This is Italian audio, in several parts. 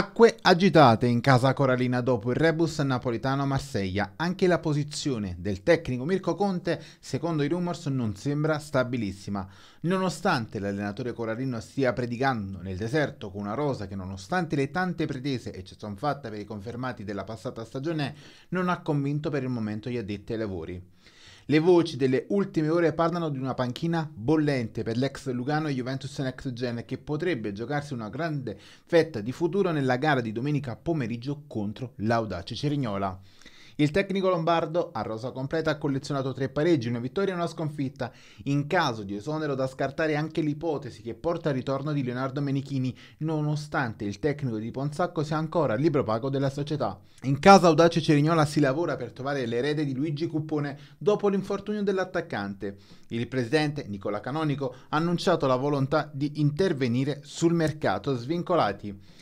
Acque agitate in casa Coralina dopo il rebus napolitano-Marsiglia. Anche la posizione del tecnico Mirko Conte, secondo i rumors, non sembra stabilissima. Nonostante l'allenatore Coralino stia predicando nel deserto con una rosa che nonostante le tante pretese e ci sono fatte per i confermati della passata stagione, non ha convinto per il momento gli addetti ai lavori. Le voci delle ultime ore parlano di una panchina bollente per l'ex Lugano e Juventus Next Gen che potrebbe giocarsi una grande fetta di futuro nella gara di domenica pomeriggio contro l'Audace Cerignola. Il tecnico lombardo a rosa completa ha collezionato tre pareggi, una vittoria e una sconfitta. In caso di esonero da scartare anche l'ipotesi che porta al ritorno di Leonardo Menichini, nonostante il tecnico di Ponzacco sia ancora al libro pago della società. In casa Audace Cerignola si lavora per trovare l'erede di Luigi Cuppone dopo l'infortunio dell'attaccante. Il presidente Nicola Canonico ha annunciato la volontà di intervenire sul mercato svincolati.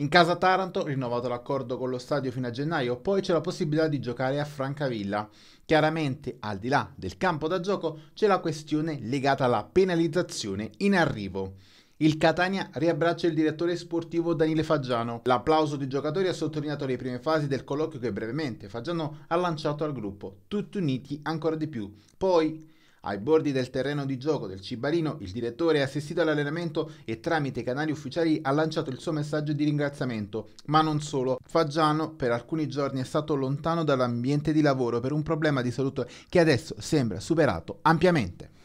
In casa Taranto, rinnovato l'accordo con lo stadio fino a gennaio, poi c'è la possibilità di giocare a Francavilla. Chiaramente, al di là del campo da gioco, c'è la questione legata alla penalizzazione in arrivo. Il Catania riabbraccia il direttore sportivo Daniele Faggiano. L'applauso dei giocatori ha sottolineato le prime fasi del colloquio che brevemente Faggiano ha lanciato al gruppo, tutti uniti ancora di più. Poi ai bordi del terreno di gioco del Cibarino, il direttore ha assistito all'allenamento e tramite canali ufficiali ha lanciato il suo messaggio di ringraziamento. Ma non solo. Faggiano per alcuni giorni è stato lontano dall'ambiente di lavoro per un problema di salute che adesso sembra superato ampiamente.